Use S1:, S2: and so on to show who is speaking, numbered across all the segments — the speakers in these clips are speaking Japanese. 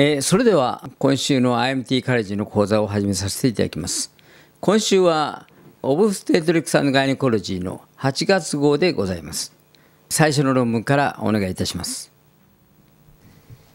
S1: えー、それでは今週の IMT カレッジの講座を始めさせていただきます今週はオブステトリクサスガイネコロジーの8月号でございます最初の論文からお願いいたします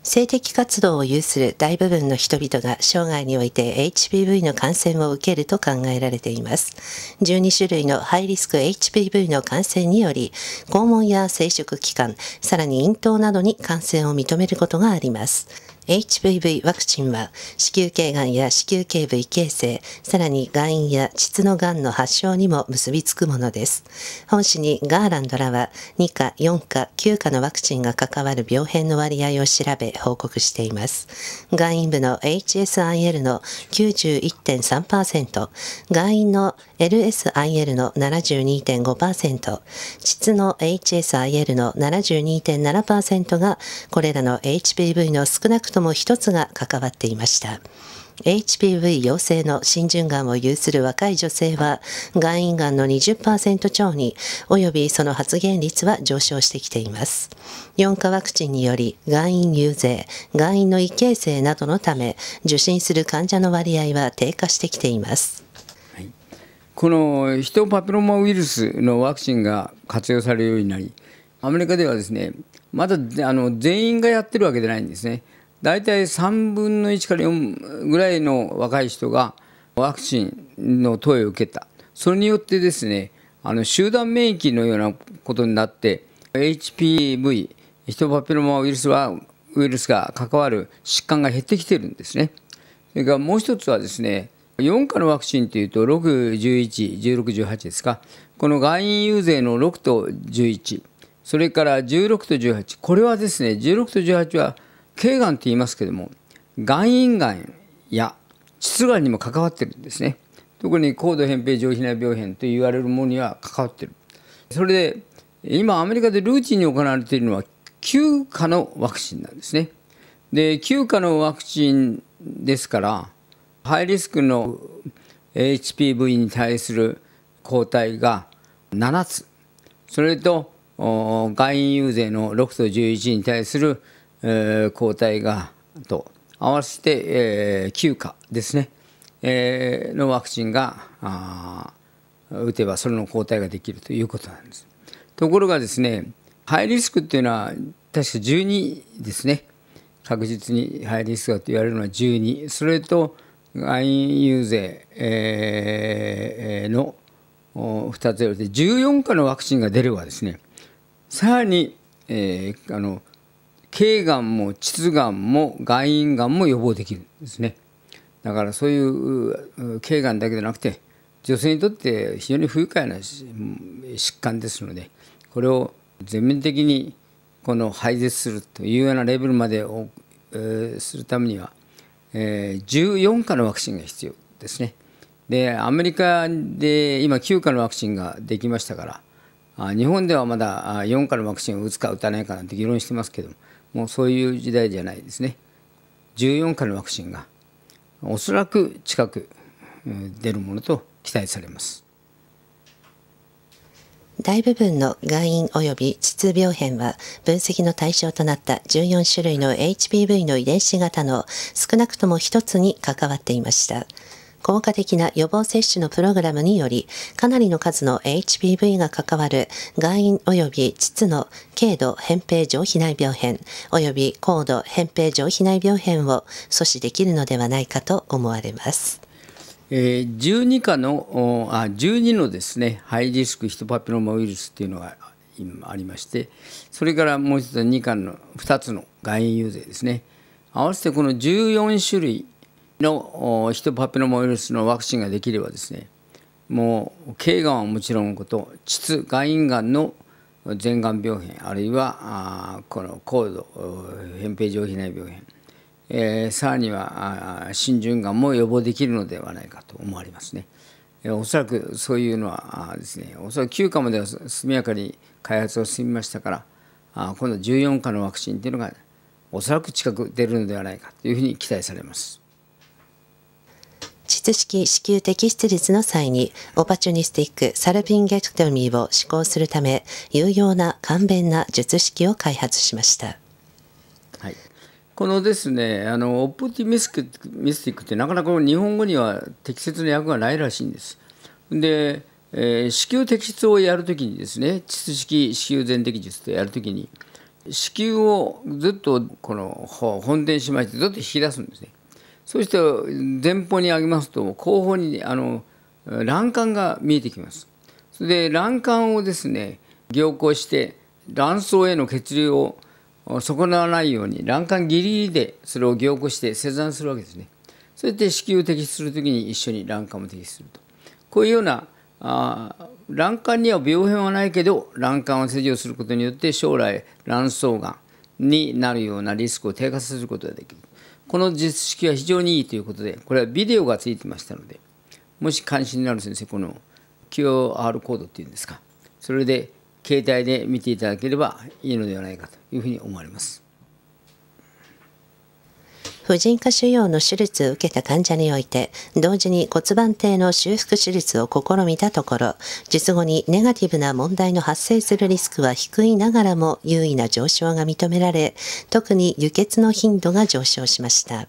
S1: 性的活動を有する大
S2: 部分の人々が生涯において HPV の感染を受けると考えられています。12種類のハイリスク HPV の感染により、肛門や生殖器官、さらに咽頭などに感染を認めることがあります。HPV ワクチンは子宮頸がんや子宮頸部異形成、さらに外因や膣のがんの発症にも結びつくものです。本誌にガーランドらは2価、4価、9価のワクチンが関わる病変の割合を調べ報告しています。外因部の HSIL の91.3%、外因の LSIL の72.5%、膣の HSIL の72.7%がこれらの HPV の少なくとも1つが関わっていました。HPV 陽性の浸潤がんを有する若い女性は、外院がんの20%超に、及びその発現率は上昇してきています。4価ワクチンにより、外院、遊説、外陰の異形成などのため、受診する患者の割合は低下してきています。
S1: このヒトパピロマウイルスのワクチンが活用されるようになり、アメリカではですね、まだあの全員がやってるわけじゃないんですね。大体3分の1から4ぐらいの若い人がワクチンの投与を受けたそれによってですねあの集団免疫のようなことになって HPV ヒトパピロマウイルスはウイルスが関わる疾患が減ってきてるんですね。それからもう一つはですね4価のワクチンというと6、11、16、18ですか、この外因遊説の6と11、それから16と18、これはですね、16と18は頸がんって言いますけども眼因がんや膣がんにも関わってるんですね特に高度扁平上皮内病変と言われるものには関わってるそれで今アメリカでルーチンに行われているのは9価のワクチンなんですねで9価のワクチンですからハイリスクの HPV に対する抗体が7つそれと外因遊説の6と11に対するえー、抗体がと合わせて、えー、9価ですね、えー、のワクチンが打てばそれの抗体ができるということなんです。ところがですねハイリスクっていうのは確か12ですね確実にハイリスクだと言われるのは12それと外因遊説、えの2つよりで14価のワクチンが出ればですねさらに、えー、あの頸がんも膣がんも外陰がんも予防できるんですねだからそういう頸がんだけじゃなくて女性にとって非常に不愉快な疾患ですのでこれを全面的にこの排絶するというようなレベルまでを、えー、するためには、えー、14価のワクチンが必要ですね。でアメリカで今9価のワクチンができましたから日本ではまだ4価のワクチンを打つか打たないかなんて議論してますけどももうそういう時代じゃないですね14回のワクチンがおそらく近く出るものと期待されます
S2: 大部分の外因及び秩病変は分析の対象となった14種類の HPV の遺伝子型の少なくとも1つに関わっていました。効果的な予防接種のプログラムにより、かなりの数の HPV が関わる外因及び膣の軽度扁平上皮内病変及び高度扁平上皮内病変を阻止できるのではないかと思われます。
S1: 12かのあ12のですねハイリスクヒトパピローマウイルスっていうのが今ありましてそれからもう一つ2価の2つの外因優勢ですね合わせてこの14種類のヒトパピロモウイルスのワクチンができればですねもう頸がんはもちろんのこと膣外因がんの全がん病変あるいはこの高度扁平上皮内病変、えー、さらには浸潤がんも予防できるのではないかと思われますね。おそらくそういうのはですねおそらく9価までは速やかに開発を進みましたから今度14価のワクチンというのがおそらく近く出るのではないかというふうに期待されます。質式子宮摘出率の際に、オ
S2: パチュニスティックサルピンゲクトミーを施行するため、有用な簡便な術式を開発しました。
S1: はい、このですねあのオプティミスクミスティックってなかなか日本語には適切な訳がないらしいんです。で、えー、子宮摘出をやるときにですね膣式子宮全摘術とやるときに子宮をずっとこの本殿しましてずっと引き出すんですね。そして前方に上げますと後方にあの欄干が見えてきますそれで欄干をですね凝固して卵巣への血流を損なわないように欄干ギリギリでそれを凝固して切断するわけですねそって子宮を摘出する時に一緒に卵管も摘出するとこういうようなあ卵管には病変はないけど卵管を切除することによって将来卵巣がんになるようなリスクを低下させることができるこの実式は非常にいいということでこれはビデオがついてましたのでもし関心のある先生この QR コードっていうんですかそれで携帯で見ていただければいいのではないかというふうに思われます。
S2: 婦人科腫瘍の手術を受けた患者において、同時に骨盤底の修復手術を試みたところ、術後にネガティブな問題の発生するリスクは低いながらも優位な上昇が認められ、特に輸血の頻度が上昇しました。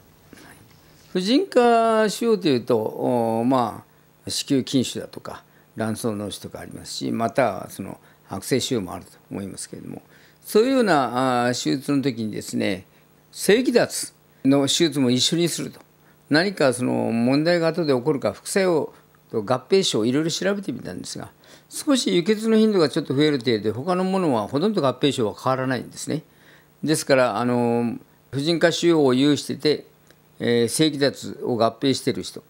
S1: 婦人科腫瘍というと、まあ、子宮筋腫だとか、卵巣脳腫とかありますし、またはその悪性腫瘍もあると思いますけれども、そういうような手術の時にですね、正気脱の手術も一緒にすると何かその問題が後で起こるか副作用と合併症いろいろ調べてみたんですが少し輸血の頻度がちょっと増える程度で他のものはほとんど合併症は変わらないんですねですからあの婦人科腫瘍を有してて、えー、正規脱を合併している人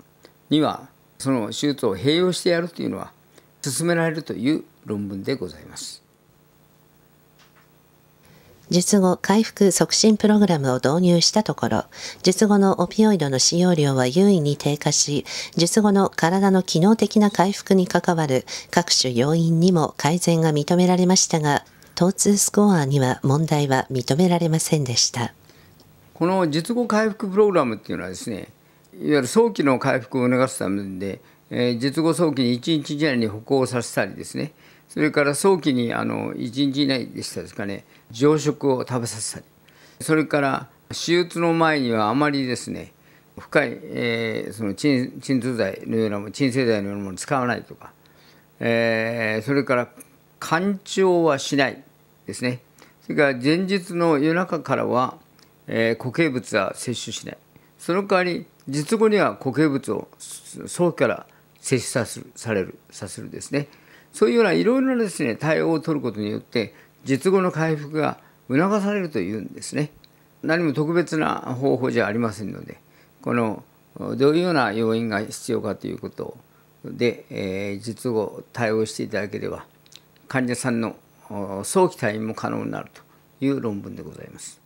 S1: にはその手術を併用してやるというのは勧められるという論文でございます。
S2: 術後回復促進プログラムを導入したところ、術後のオピオイドの使用量は優位に低下し、術後の体の機能的な回復に関わる各種要因にも改善が認められましたが、疼痛スコアには問題は認められませんでした。
S1: この術後回復プログラムっていうのはですね、いわゆる早期の回復を促すためで、えー、術後早期に1日以内に歩行させたりですね、それから早期にあの1日以内でしたですかね常食を食べさせたりそれから手術の前にはあまりですね深い、えー、その鎮鎮痛剤のようなも鎮静剤のようなものを使わないとか、えー、それから干潮はしないですねそれから前日の夜中からは、えー、固形物は摂取しないその代わり術後には固形物を早期から摂取させるされるさせるですね。そういうようないろいろなですね対応を取ることによって術後の回復が促されるというんですね何も特別な方法じゃありませんのでこのどういうような要因が必要かということで、えー、術後対応していただければ患者さんの早期退院も可能になるという論文でございます。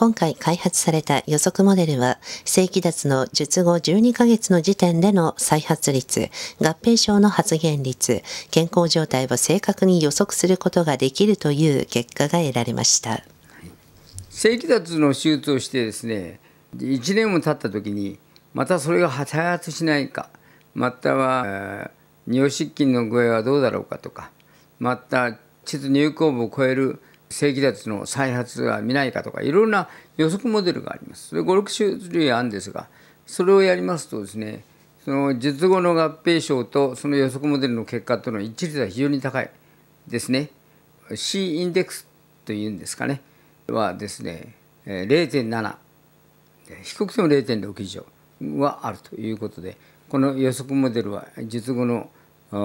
S2: 今回開発された予測モデルは、正規脱の術後12ヶ月の時点での再発率、合併症の発現率、健康状態を正確に予測することができるという結果が得られました。
S1: 正規脱の手術をしてですね、1年も経った時に、またそれが再発しないか、または、尿失禁の具合はどうだろうかとか、また、膣入口部を超える正規脱の再発が見ないかとかいろんな予測モデルがあります。56種類あるんですがそれをやりますとですねその術後の合併症とその予測モデルの結果との一致率は非常に高いですね。C インデックスというんですかねはですね0.7低くても0.6以上はあるということでこの予測モデルは術後の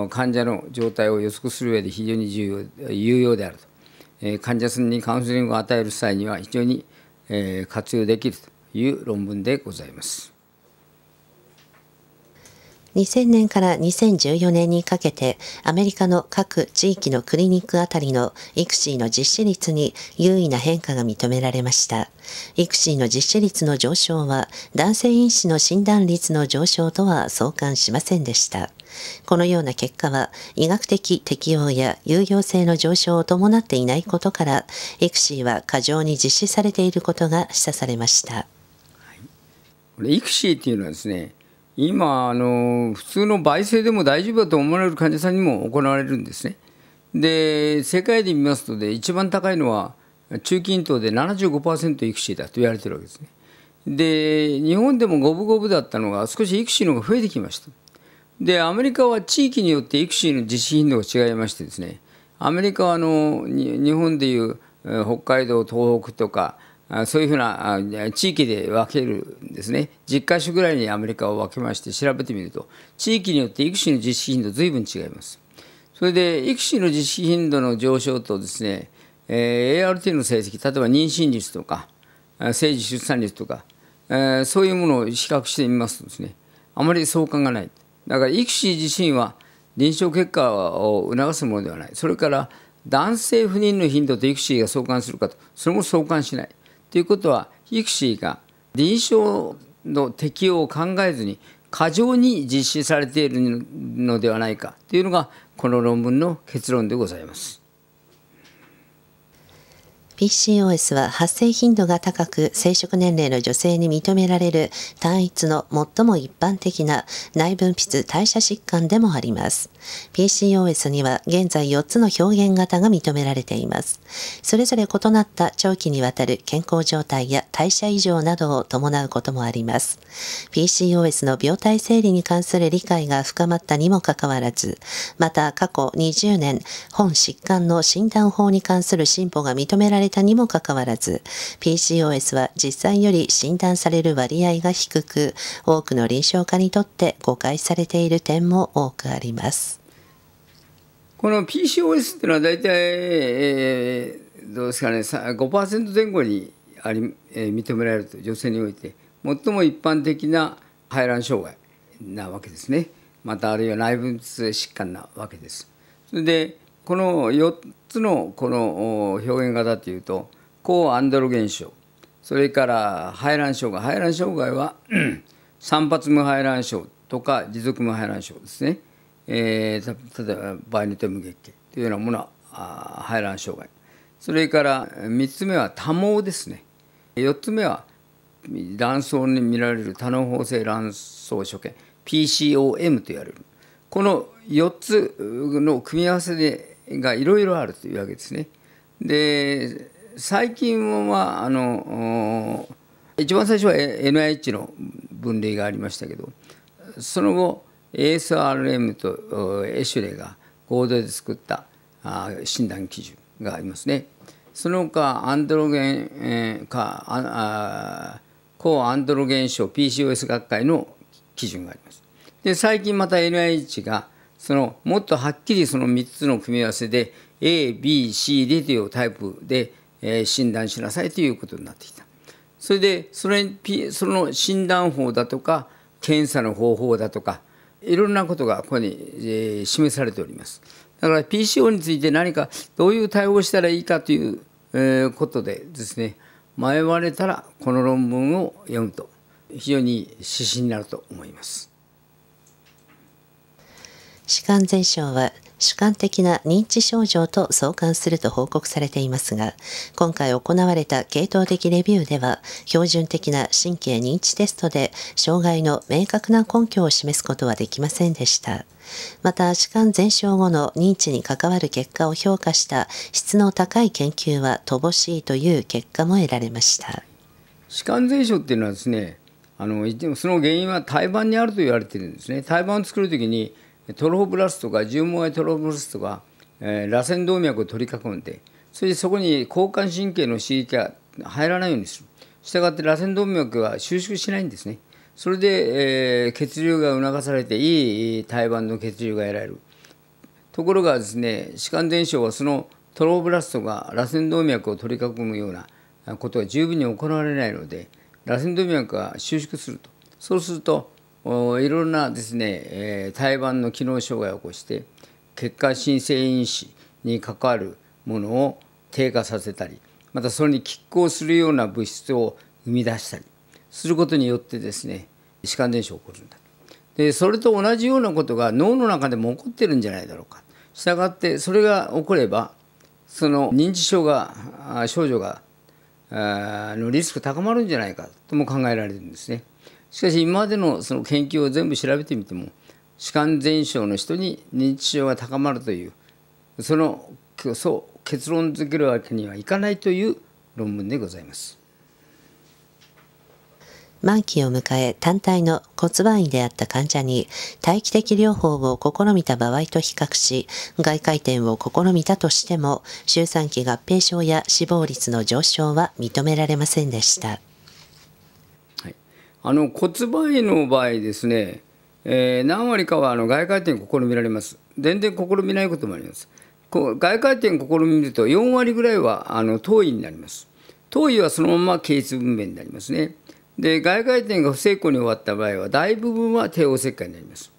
S1: 患者の状態を予測する上で非常に重要有用であると患者さんにカウンセリングを与える際には非常に活用できるという論文でございます。
S2: 2000年から2014年にかけてアメリカの各地域のクリニックあたりの育児の実施率に優位な変化が認められました。育児の実施率の上昇は男性因子の診断率の上昇とは相関しませんでした。このような結果は医学的適用や有用性の上昇を伴っていないことから、イクシーは過剰に実施されていることが示唆されま
S1: した。はい、これイクシーっていうのはですね、今あの、普通の倍性でも大丈夫だと思われる患者さんにも行われるんですね。で、世界で見ますとで、一番高いのは、中近東で75%育児だと言われてるわけですね。で、日本でも五分五分だったのが、少し育児の方が増えてきました。で、アメリカは地域によって育児の実施頻度が違いましてですね、アメリカはあの日本でいう北海道、東北とか、そういうふうな地域で分けるんですね10か所ぐらいにアメリカを分けまして調べてみると地域によって育種の実施頻度ずいぶん違いますそれで育種の実施頻度の上昇とですね、えー、ART の成績例えば妊娠率とか政治出産率とか、えー、そういうものを比較してみますとですねあまり相関がないだから育種自身は臨床結果を促すものではないそれから男性不妊の頻度と育児が相関するかとそれも相関しないということはイクシーが臨床の適用を考えずに過剰に実施されているのではないかというのがこの論文の結論でございます。
S2: PCOS は発生頻度が高く生殖年齢の女性に認められる単一の最も一般的な内分泌代謝疾患でもあります。PCOS には現在4つの表現型が認められています。それぞれ異なった長期にわたる健康状態や代謝異常などを伴うこともあります。PCOS の病態整理に関する理解が深まったにもかかわらず、また過去20年本疾患の診断法に関する進歩が認められれたにもかかわらず、PCOS は実際より診断される割合が低く、多くの臨床家にとって誤解されている点も多くあります。
S1: この PCOS っていうのは大体、えー、どうですかね5%前後にあり、えー、認められると女性において最も一般的な排卵障害なわけですねまたあるいは内分泌疾患なわけです。それでこの4つのこの表現型というと高アンドロ現象それから排卵障害排卵障害は散発無排卵症とか持続無排卵症ですね、えー、例えば場合によって無月経というようなものは排卵障害それから3つ目は多毛ですね4つ目は卵巣に見られる多能胞性卵巣所見 PCOM と言われるこの4つの組み合わせでがいろいろあるというわけですね。で最近はあの一番最初は NIH の分類がありましたけどその後 ASRM とエシュレが合同で作った診断基準がありますね。その他アンドロゲン、えー、かああ抗アンドロゲン症 PCOS 学会の基準があります。で最近また NIH がそのもっとはっきりその3つの組み合わせで ABCD というタイプで、え診断しなさいということになってきた。それでそれその診断法だとか検査の方法だとかいろんなことがここに、え示されております。だから PCO について何かどういう対応したらいいかという、ことでですね迷われたらこの論文を読むと非常に指針になると思います。
S2: 弛緩前症は主観的な認知症状と相関すると報告されていますが、今回行われた系統的レビューでは、標準的な神経認知テストで障害の明確な根拠を示すことはできませんでした。また、歯間全症後の認知に関わる結果を評価した質の高い研究は乏しいという結果も得られました。
S1: 歯間全症っていうのはですね、あのその原因は胎盤にあると言われてるんですね。胎盤を作るときにトロブラストが10毛トロブラストが、えー、螺旋動脈を取り囲んでそしてそこに交感神経の刺激が入らないようにするしたがって螺旋動脈は収縮しないんですねそれで、えー、血流が促されていい胎盤の血流が得られるところがですね弛緩伝承はそのトロブラストが螺旋動脈を取り囲むようなことは十分に行われないので螺旋動脈が収縮するとそうするといろいろなですね、えー、胎盤の機能障害を起こして血管新生因子に関わるものを低下させたりまたそれに拮抗するような物質を生み出したりすることによってですね歯間電症起こるんだでそれと同じようなことが脳の中でも起こってるんじゃないだろうかしたがってそれが起こればその認知症が症状がのリスク高まるんじゃないかとも考えられるんですね。しかし今までのその研究を全部調べてみても弛緩前症の人に認知症が高まるというそのそう結論づけるわけにはいかないという論文でございます。
S2: 満期を迎え単体の骨盤位であった患者に待機的療法を試みた場合と比較し外回転を試みたとしても周産期合併症や死亡率の上昇は認められませんでした。
S1: あの骨盤の場合ですね、えー、何割かはあの外回転を試みられます。全然試みないこともあります。こう外回転を試みると4割ぐらいはあの頭位になります。頭位はそのまま経質分娩になりますね。で外回転が不成功に終わった場合は大部分は帝王切開になります。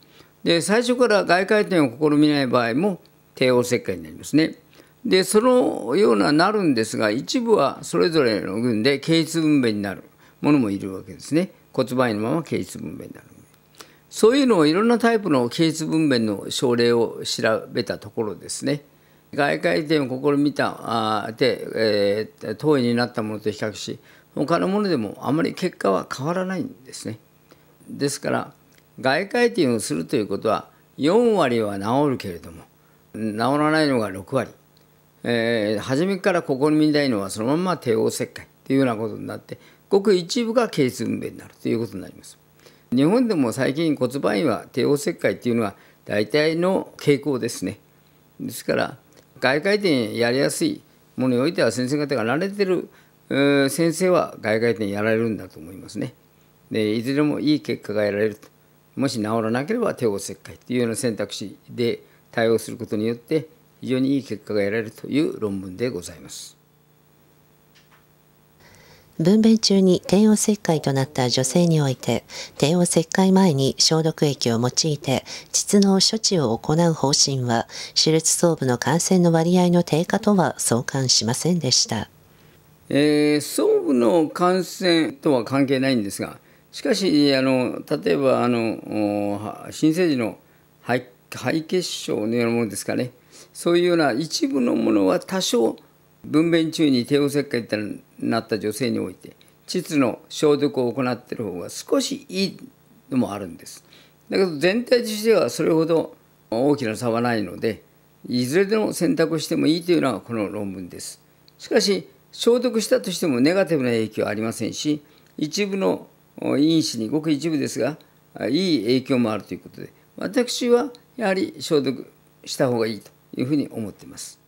S1: で最初から外回転を試みない場合も帝王切開になりますね。でそのようななるんですが一部はそれぞれの群で経質分娩になるものもいるわけですね。骨盤のまま形質分娩になるそういうのをいろんなタイプの形質分娩の症例を調べたところですね外科医店を試みたで、えー、当院になったものと比較し他のものでもあまり結果は変わらないんですねですから外科医店をするということは4割は治るけれども治らないのが6割、えー、初めから試みたいのはそのまま帝王切開っていうようなことになってごく一部が経痛運弁になるということになります。日本でも最近骨盤院は帝王切開っていうのは大体の傾向ですね。ですから外回転やりやすいものにおいては先生方が慣れてる先生は外回転やられるんだと思いますね。でいずれもいい結果が得られるともし治らなければ帝王切開というような選択肢で対応することによって非常にいい結果が得られるという論文でございます。
S2: 分娩中に帝王切開となった女性において、帝王切開前に消毒液を用いて、膣の処置を行う方針は、手術装部の感染の割合の低下とは相関しませんでした。
S1: えー、装部の感染とは関係ないんですが、しかし、あの例えばあの新生児の肺肺血症のようなものですかね、そういうような一部のものは多少、分娩中に帝王切開ってなった女性において膣の消毒を行ってる方が少しいいのもあるんですだけど全体としてはそれほど大きな差はないのでいずれでも選択してもいいというのがこの論文ですしかし消毒したとしてもネガティブな影響はありませんし一部の因子にごく一部ですがいい影響もあるということで私はやはり消毒した方がいいというふうに思っています。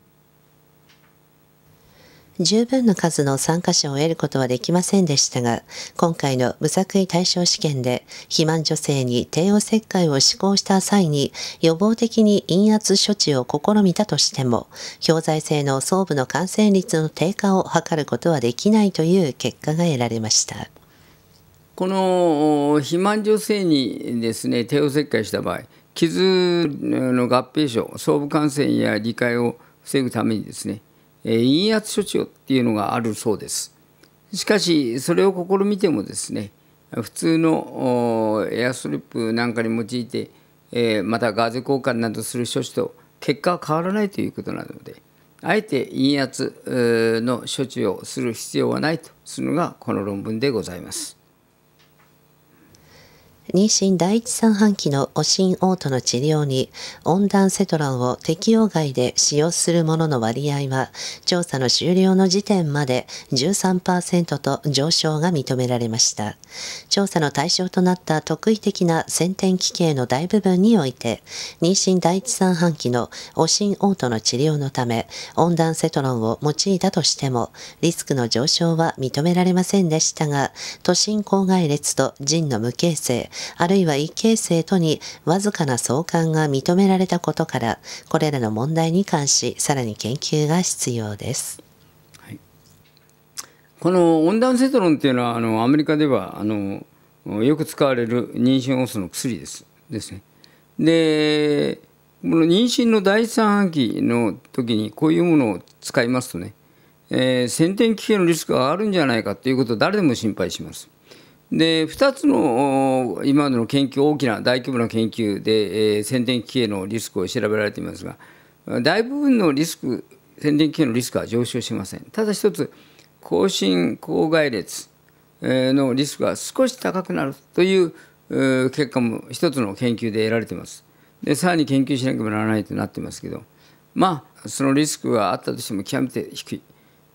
S2: 十分な数の参加者を得ることはできませんでしたが、今回の無作為対象試験で、肥満女性に帝王切開を施行した際に、予防的に陰圧処置を試みたとしても、氷剤性の総部の感染率の低下を図ることはできないという結果が得られました。
S1: この肥満女性にですね帝王切開した場合傷の合併症総部感染や理解を防ぐためにですね陰圧処置をっていうのがあるそうですしかしそれを試みてもですね普通のエアスリップなんかに用いて、えまたガーゼ交換などする処置と結果は変わらないということなのであえて陰圧の処置をする必要はないとするのがこの論文でございます。
S2: 妊娠第一三半期のお心嘔吐の治療に温暖セトランを適用外で使用するものの割合は調査の終了の時点まで13%と上昇が認められました調査の対象となった特異的な先天奇形の大部分において妊娠第一三半期のお心嘔吐の治療のため温暖セトランを用いたとしてもリスクの上昇は認められませんでしたが都心郊外列と腎の無形成あるいは異形成とにわずかな相関が認められたことからこれらの問題に関しさらに研究が必
S1: 要です。はい、この温暖性トロンというのはあのアメリカではあのよく使われる妊娠オスの薬ですですね。でこの妊娠の第三半期の時にこういうものを使いますとね、えー、先天危険のリスクがあるんじゃないかということを誰でも心配します。で2つの今までの研究大きな大規模な研究で、えー、宣伝機器へのリスクを調べられていますが大部分のリスク宣伝機器へのリスクは上昇しませんただ一つ更新高外列のリスクが少し高くなるという結果も一つの研究で得られていますでさらに研究しなければならないとなってますけどまあそのリスクがあったとしても極めて低い、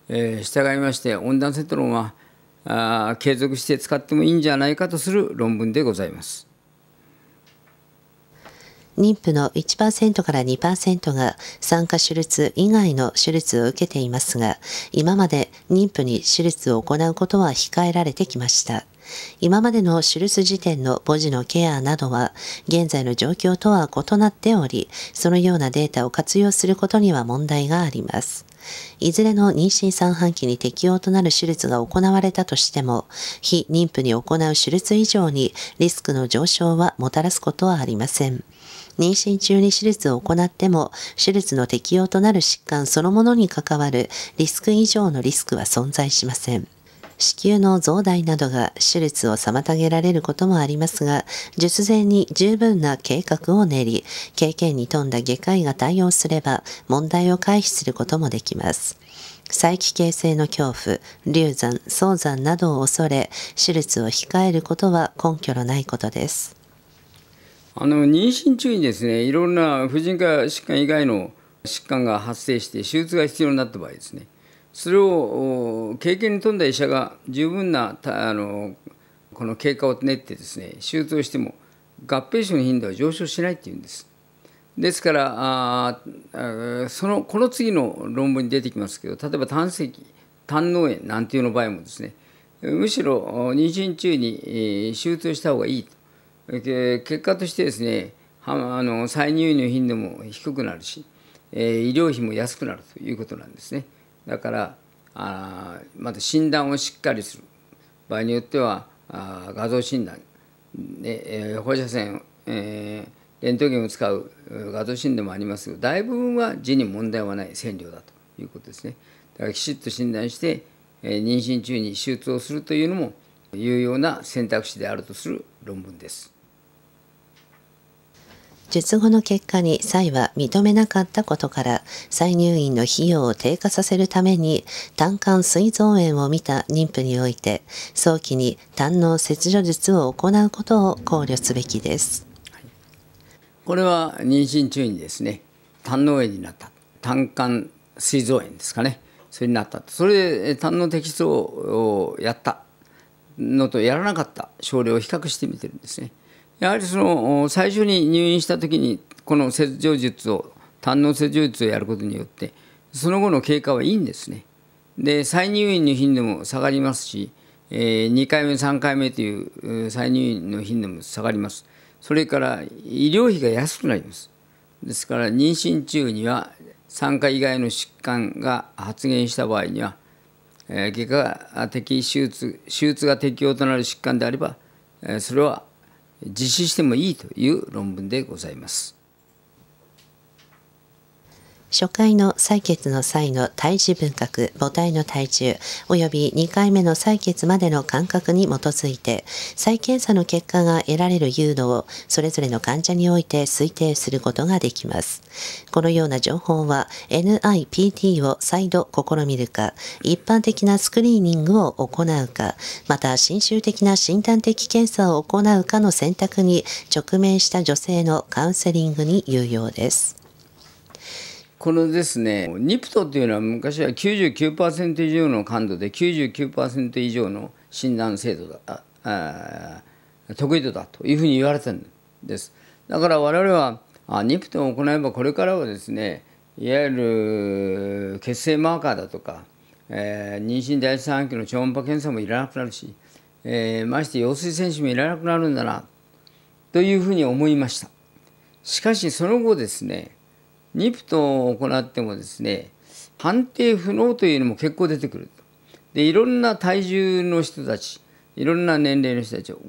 S1: えー、従いまして温暖性とのはあ継続して使ってもいいんじゃないかとする論文でございます。
S2: 妊婦の1%から2%が参加手術以外の手術を受けていますが、今まで妊婦に手術を行うことは控えられてきました。今までの手術時点の母児のケアなどは、現在の状況とは異なっており、そのようなデータを活用することには問題があります。いずれの妊娠三半期に適用となる手術が行われたとしても、非妊婦に行う手術以上にリスクの上昇はもたらすことはありません。妊娠中に手術を行っても、手術の適用となる疾患そのものに関わるリスク以上のリスクは存在しません。子宮の増大などが手術を妨げられることもありますが、術前に十分な計画を練り、経験に富んだ外科医が対応すれば、問題を回避することもできます。再帰形性の恐怖、流産、早産などを恐れ、手術を控えることは根拠のないことです。
S1: あの妊娠中にですね、いろんな婦人科疾患以外の疾患が発生して手術が必要になった場合ですね、それを経験に富んだ医者が十分なあのこの経過を練ってですね手術をしても合併症の頻度は上昇しないっていうんです。ですからそのこの次の論文に出てきますけど例えば胆石胆脳炎なんていうの場合もですねむしろ妊娠中に手術をした方がいい結果としてですねあの再入院の頻度も低くなるし医療費も安くなるということなんですね。だからあまた診断をしっかりする場合によってはあ画像診断で、えー、放射線、えー、レントゲンを使う画像診断もありますが大部分は字に問題はない線量だということですねだからきちっと診断して、えー、妊娠中に手術をするというのも有用な選択肢であるとする論文です。
S2: 術後の結果に蔡は認めなかったことから再入院の費用を低下させるために胆管膵臓炎を見た妊婦において早期に胆の切除術を行うことを考慮すべきです。
S1: これは妊娠中にですね胆の炎になった胆管膵臓炎ですかねそれになったそれで胆の摘出をやったのとやらなかった症例を比較してみてるんですね。やはりその最初に入院した時にこの切除術を胆の切除術をやることによってその後の経過はいいんですね。で再入院の頻度も下がりますし、え2回目3回目という再入院の頻度も下がります。それから医療費が安くなります。ですから妊娠中には産科以外の疾患が発現した場合には、え外科的手術手術が適用となる疾患であれば、えそれは実施してもいいという論文でございます。
S2: 初回の採血の際の胎児分割、母体の体重、及び2回目の採血までの間隔に基づいて、再検査の結果が得られる誘導を、それぞれの患者において推定することができます。このような情報は、NIPT を再度試みるか、一般的なスクリーニングを行うか、また、侵襲的な診断的検査を行うかの選択に直面した女性のカウンセリングに有用です。
S1: このですねニプトっていうのは昔は99%以上の感度で99%以上の診断精度だあ得意度だというふうに言われてるんですだから我々はあニプトを行えばこれからはですねいわゆる血清マーカーだとか、えー、妊娠第一三期の超音波検査もいらなくなるし、えー、まして陽水選手もいらなくなるんだなというふうに思いましたしかしその後ですねニプトを行ってもですね判定不能というのも結構出てくるでいろんな体重の人たちいろんな年齢の人たちを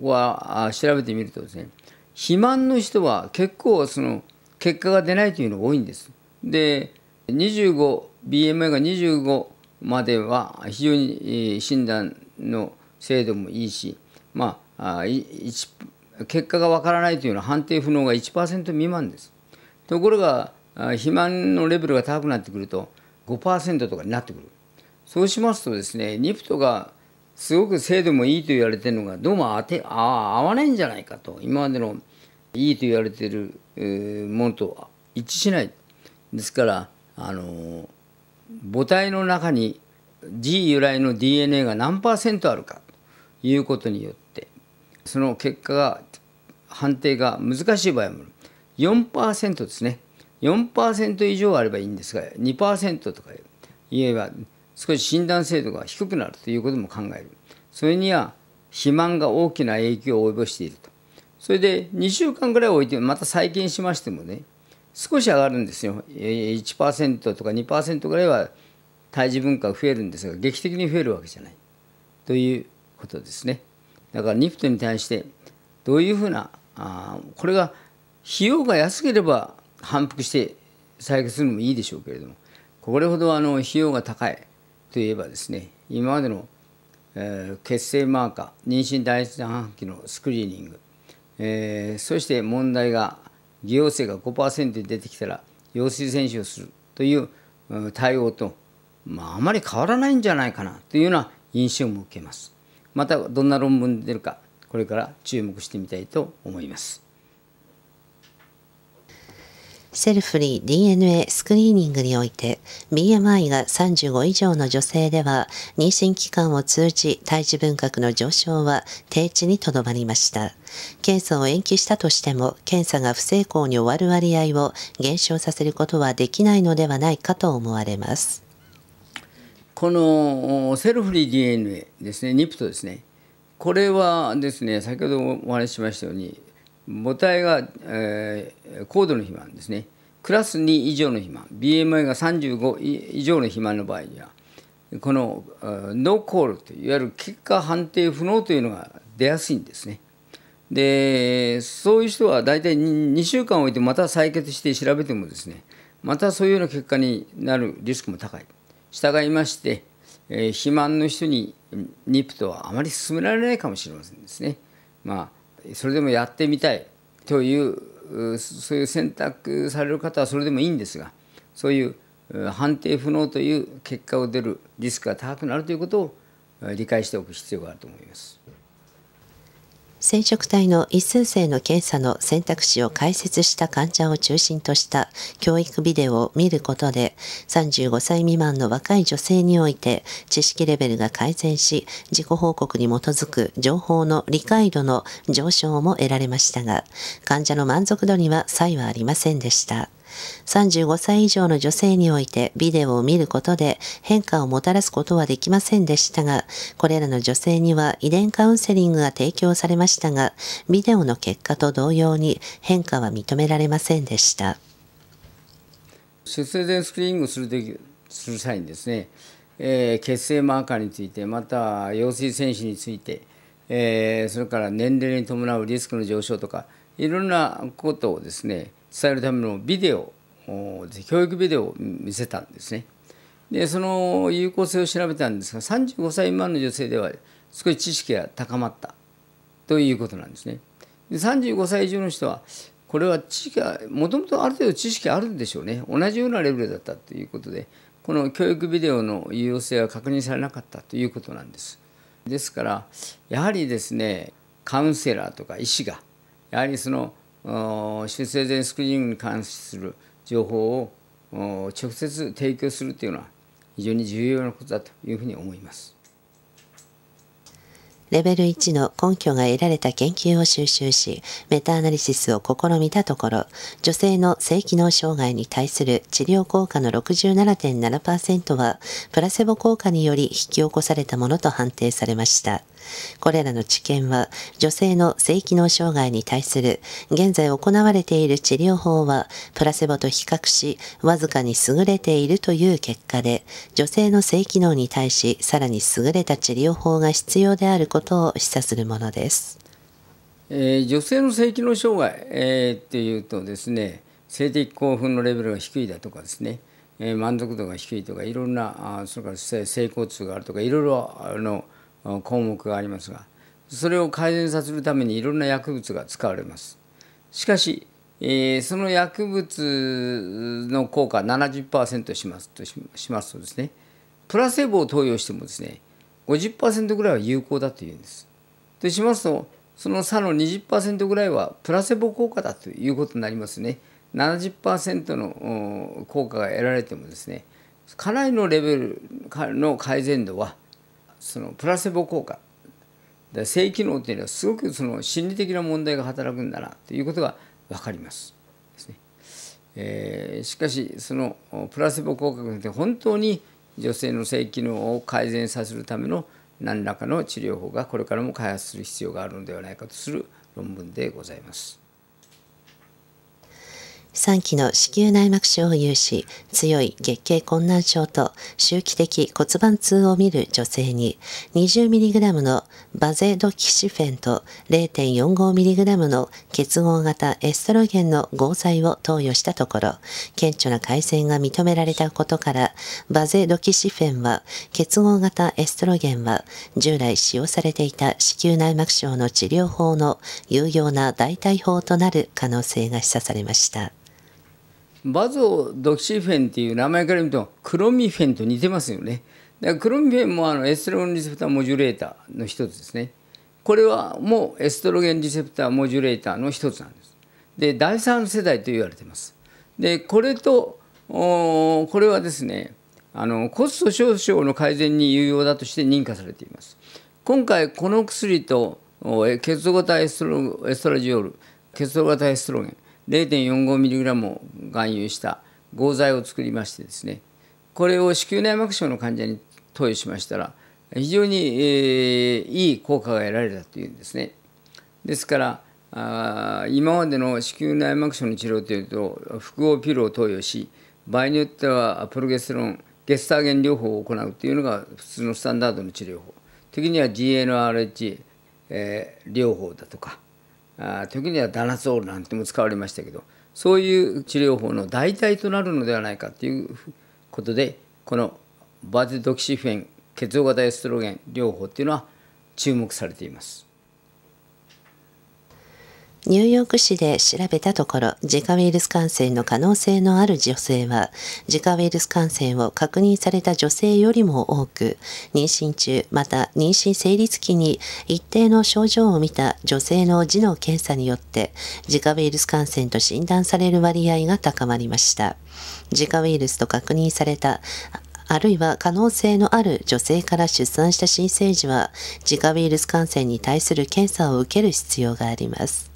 S1: 調べてみるとですね肥満の人は結構その結果が出ないというのが多いんですで 25BMI が25までは非常に診断の精度もいいしまあ結果がわからないというのは判定不能が1%未満ですところが肥満のレベルが高くなってくると5%とかになってくるそうしますとですねニプトがすごく精度もいいと言われてるのがどうも当てあ合わないんじゃないかと今までのいいと言われてるものと一致しないですからあの母体の中に G 由来の DNA が何パーセントあるかということによってその結果が判定が難しい場合もある4%ですね4%以上あればいいんですが2%とか言えば少し診断精度が低くなるということも考えるそれには肥満が大きな影響を及ぼしているとそれで2週間ぐらい置いてまた再建しましてもね少し上がるんですよ1%とか2%ぐらいは胎児分化が増えるんですが劇的に増えるわけじゃないということですねだからニフトに対してどういうふうなあこれが費用が安ければ反復して採掘するのもいいでしょうけれどもこれほどあの費用が高いといえばですね今までの、えー、血清マーカー妊娠第一半期のスクリーニング、えー、そして問題が偽陽性が5%に出てきたら陽水選手をするという対応と、まあ、あまり変わらないんじゃないかなというような印象も受けます。またどんな論文出るかこれから注目してみたいと思います。
S2: セルフリー DNA スクリーニングにおいて BMI が35以上の女性では妊娠期間を通じ体児分隔の上昇は低地にとどまりました検査を延期したとしても検査が不成功に終わる割合を減少させることはできないのではないかと思われます
S1: このセルフリー DNA ですね NIP t ですねこれはですね先ほどお話ししましたように母体が、えー、高度の肥満ですねクラス2以上の肥満 BMI が35以上の肥満の場合にはこのノーコールといわゆる結果判定不能というのが出やすいんですね。でそういう人は大体2週間置いてまた採血して調べてもですねまたそういうような結果になるリスクも高い。従いまして、えー、肥満の人に n i p とはあまり勧められないかもしれませんですね。まあそれでもやってみたいというそういう選択される方はそれでもいいんですがそういう判定不能という結果を出るリスクが高くなるということを理解しておく必要があると思います。
S2: 染色体の一寸性の検査の選択肢を解説した患者を中心とした教育ビデオを見ることで35歳未満の若い女性において知識レベルが改善し自己報告に基づく情報の理解度の上昇も得られましたが患者の満足度には差異はありませんでした。35歳以上の女性においてビデオを見ることで変化をもたらすことはできませんでしたが、これらの女性には遺伝カウンセリングが提供されましたが、ビデオの結果と同様に変化は認められませんでした。
S1: 出生前スクリーニングするときする際にですね、えー、血清マーカーについてまた陽水選手について、えー、それから年齢に伴うリスクの上昇とかいろんなことをですね伝えるためのビデオ教育ビデオを見せたんですね。でその有効性を調べたんですが35歳未満の女性では少し知識が高まったということなんですね。で35歳以上の人はこれは知識がもともとある程度知識あるんでしょうね同じようなレベルだったということでこの教育ビデオの有用性は確認されなかったということなんです。ですからやはりですねカウンセラーとか医師がやはりその出生前スクリーニングに関する情報を直接提供するというのは非常に重要なことだというふうに思います。
S2: レベル1の根拠が得られた研究を収集し、メタアナリシスを試みたところ、女性の性機能障害に対する治療効果の67.7%は、プラセボ効果により引き起こされたものと判定されました。これらの治験は、女性の性機能障害に対する現在行われている治療法は、プラセボと比較し、わずかに優れているという結果で、女性の性機能に対し、さらに優れた治療法が必要であることを示唆するもの
S1: です。えー、女性の性機能障害、えー、っていうとですね、性的興奮のレベルが低いだとかですね、えー、満足度が低いとかいろんなあそれから性交痛があるとかいろいろあの項目がありますがそれを改善させるためにいろんな薬物が使われます。しかし、その薬物の効果70%しますとしますとですねプラセボを投与してもですね50%ぐらいは有効だというんです。としますとその差の20%ぐらいはプラセボ効果だということになりますね。70%の効果が得られてもですねかなりのレベルの改善度はそのプラセボ効果で性機能っていうのはすごくその心理的な問題が働くんだなということが分かります。ですねえー、しかしそのプラセボ効果にって本当に女性の性機能を改善させるための何らかの治療法がこれからも開発する必要があるのではないかとする論文でございます。
S2: 3期の子宮内膜症を有し、強い月経困難症と周期的骨盤痛を見る女性に、20mg のバゼドキシフェンと 0.45mg の結合型エストロゲンの合剤を投与したところ、顕著な改善が認められたことから、バゼドキシフェンは、結合型エストロゲンは、従来使用されていた子宮内膜症の治療法の有用な代替法となる可能性が示唆されました。
S1: バゾドキシフェンっていう名前から見るとクロミフェンと似てますよね。だからクロミフェンもあのエストロゲンリセプターモジュレーターの一つですね。これはもうエストロゲンリセプターモジュレーターの一つなんです。で第三世代と言われてます。でこれとこれはですねあのコスト少々の改善に有用だとして認可されています。今回この薬と結合型エストロエストラジオール結合型エストロゲン 0.45mg 含有した合剤を作りましてですねこれを子宮内膜症の患者に投与しましたら非常に、えー、いい効果が得られたというんですね。ですからあ今までの子宮内膜症の治療というと複合ピルを投与し場合によってはプロゲステロンゲスターゲン療法を行うというのが普通のスタンダードの治療法時には GNRH、えー、療法だとかあ時にはダナゾールなんても使われましたけどそういう治療法の代替となるのではないかということでこのバゼドキシフェン血液型エストロゲン療法っていうのは注目されています。
S2: ニューヨーク市で調べたところ、自家ウイルス感染の可能性のある女性は、自家ウイルス感染を確認された女性よりも多く、妊娠中、また妊娠成立期に一定の症状を見た女性の児童検査によって、自家ウイルス感染と診断される割合が高まりました。自家ウイルスと確認されたあるいは可能性のある女性から出産した新生児は、自家ウイルス感染に対する検査を受ける必要があります。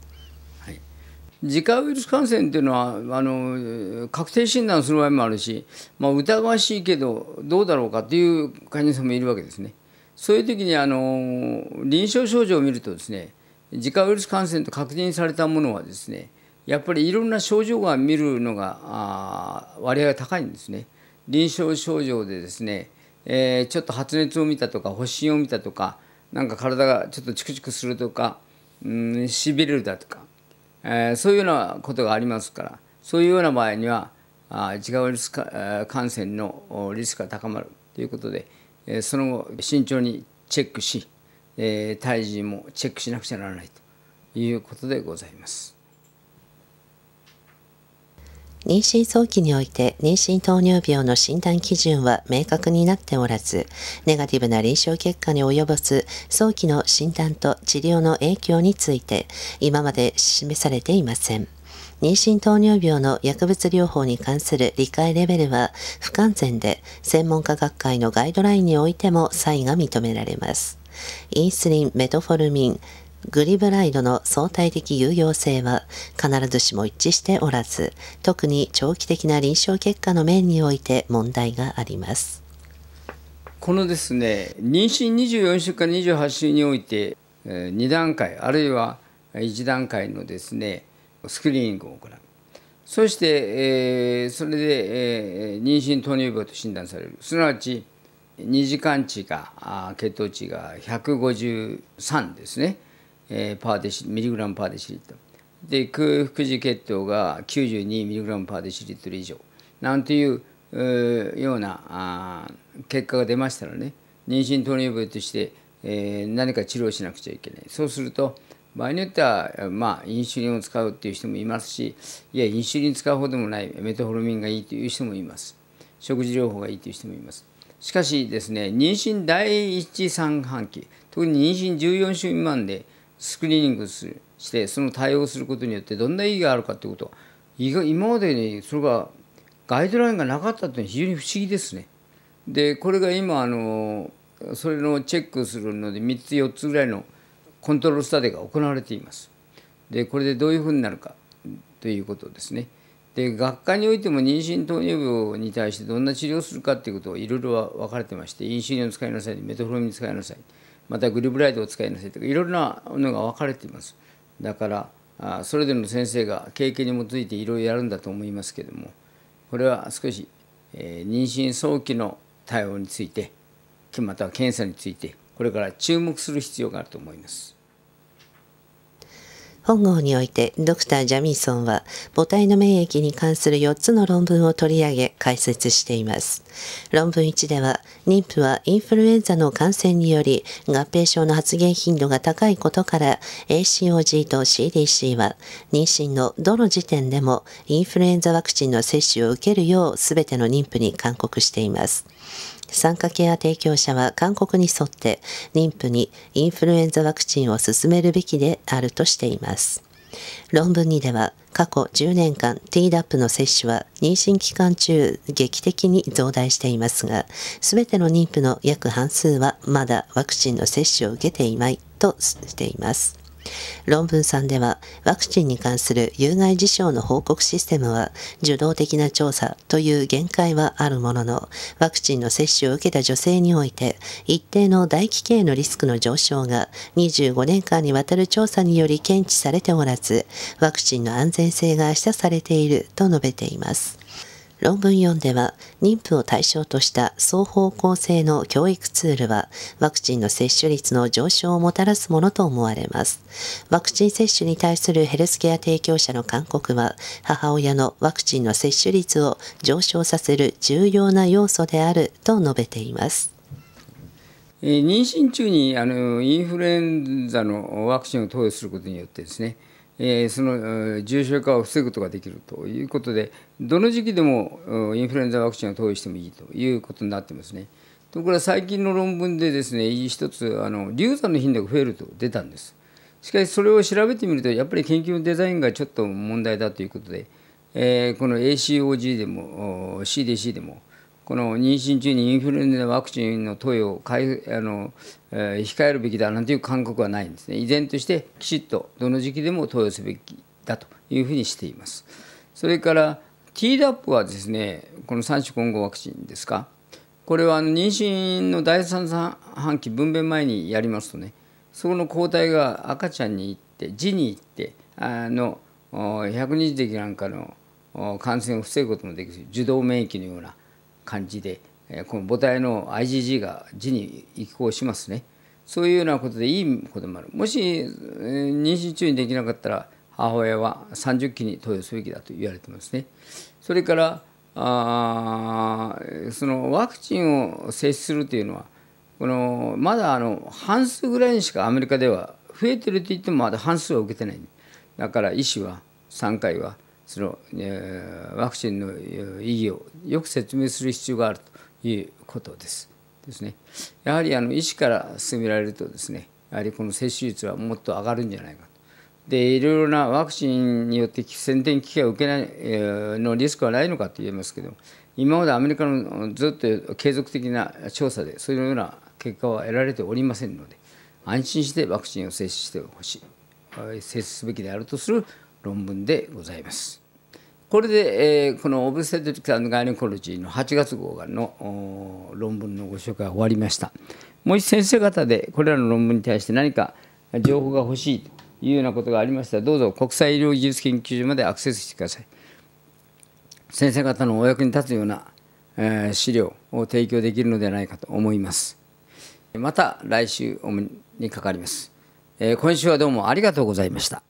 S1: 自家ウイルス感染っていうのはあの確定診断する場合もあるし、まあ、疑わしいけどどうだろうかという患者さんもいるわけですね。そういう時にあの臨床症状を見るとですね自家ウイルス感染と確認されたものはですねやっぱりいろんな症状が見るのが割合が高いんですね。臨床症状でですね、えー、ちょっと発熱を見たとか発疹を見たとかなんか体がちょっとチクチクするとか、うん、しびれるだとかえー、そういうようなことがありますからそういうような場合にはあ自家リスク感染のリスクが高まるということで、えー、その後慎重にチェックし、えー、胎児もチェックしなくちゃならないということでございます。
S2: 妊娠早期において妊娠糖尿病の診断基準は明確になっておらず、ネガティブな臨床結果に及ぼす早期の診断と治療の影響について今まで示されていません。妊娠糖尿病の薬物療法に関する理解レベルは不完全で、専門家学会のガイドラインにおいても差異が認められます。インスリン、メトフォルミン、グリブライドの相対的有用性は必ずしも一致しておらず、特に長期的な臨床結果の面において問題があります。
S1: このですね、妊娠24週から28週において、2段階あるいは1段階のですね、スクリーニングを行う。そして、えー、それで、えー、妊娠糖尿病と診断される。すなわち、2時間値が、血糖値が153ですね。えパーデシミリグラムパーデシリットで空腹時血糖が9 2ラムパーデシリットル以上なんていうようなあ結果が出ましたらね妊娠糖尿病として、えー、何か治療しなくちゃいけないそうすると場合によっては、まあ、インスリンを使うっていう人もいますしいやインスリン使うほどもないメトホルミンがいいという人もいます食事療法がいいという人もいますしかしですね妊娠第1三半期特に妊娠14週未満でスクリーニングしてその対応することによってどんな意義があるかということ今までにそれがガイドラインがなかったというのは非常に不思議ですね。でこれが今あのそれのチェックするので3つ4つぐらいのコントロールスタディが行われています。でこれでどういうふうになるかということですね。で学科においても妊娠糖尿病に対してどんな治療をするかということをいろいろ分かれてましてインシュリンを使いなさいメトフロミン使いなさいまたグリブライトを使いなさいとかいろいろなのが分かれていますだからそれぞれの先生が経験に基づいていろいろやるんだと思いますけどもこれは少し、え妊娠早期の対応についてまたは検査についてこれから注目する必要があると思います。
S2: 本号においてドクター・ジャミーソンは母体の免疫に関する4つの論文を取り上げ解説しています。論文1では妊婦はインフルエンザの感染により合併症の発現頻度が高いことから ACOG と CDC は妊娠のどの時点でもインフルエンザワクチンの接種を受けるよう全ての妊婦に勧告しています。産科ケア提供者は勧告に沿って妊婦にインフルエンザワクチンを進めるべきであるとしています。論文にでは過去10年間 TDAP の接種は妊娠期間中劇的に増大していますが全ての妊婦の約半数はまだワクチンの接種を受けていないとしています。論文3では、ワクチンに関する有害事象の報告システムは、受動的な調査という限界はあるものの、ワクチンの接種を受けた女性において、一定の大気系のリスクの上昇が25年間にわたる調査により検知されておらず、ワクチンの安全性が示唆されていると述べています。論文4では、妊婦を対象とした双方向性の教育ツールは、ワクチンの接種率の上昇をもたらすものと思われます。ワクチン接種に対するヘルスケア提供者の勧告は、母親のワクチンの接種率を上昇させる重要な要素であると述べています。
S1: 妊娠中にあのインフルエンザのワクチンを投与することによってですねえその重症化を防ぐことができるということで、どの時期でもインフルエンザワクチンを投与してもいいということになってますね。ところが最近の論文でですね、一つあの流産の頻度が増えると出たんです。しかしそれを調べてみると、やっぱり研究のデザインがちょっと問題だということで、えこの ACOG でも CDC でもこの妊娠中にインフルエンザワクチンの投与をあの、えー、控えるべきだなんていう勧告はないんですね依然としてきちっとどの時期でも投与すべきだというふうにしていますそれから TDAP はですねこの3種混合ワクチンですかこれは妊娠の第3半期分娩前にやりますとねそこの抗体が赤ちゃんに行って地に行ってあの120滴なんかの感染を防ぐこともできる受動免疫のような感じでこの母体の IgG が字に移行しますねそういうようなことでいいこともあるもし妊娠中にできなかったら母親は30期に投与すべきだと言われてますねそれからあそのワクチンを接種するというのはこのまだあの半数ぐらいにしかアメリカでは増えてると言ってもまだ半数は受けてないだから医師は3回はそのワクチンの意義をよく説明する必要があるということです。ですね、やはりあの医師から勧められるとですねやはりこの接種率はもっと上がるんじゃないかと。でいろいろなワクチンによって宣伝機会を受けないのリスクはないのかと言えますけど今までアメリカのずっと継続的な調査でそういうような結果は得られておりませんので安心してワクチンを接種してほしい接種すべきであるとする論文でございます。これで、えー、このオブセトリックガイネコロジーの8月号の論文のご紹介が終わりました。もし先生方でこれらの論文に対して何か情報が欲しいというようなことがありましたらどうぞ国際医療技術研究所までアクセスしてください。先生方のお役に立つような、えー、資料を提供できるのではないかと思います。また来週お目にかかります。えー、今週はどうもありがとうございました。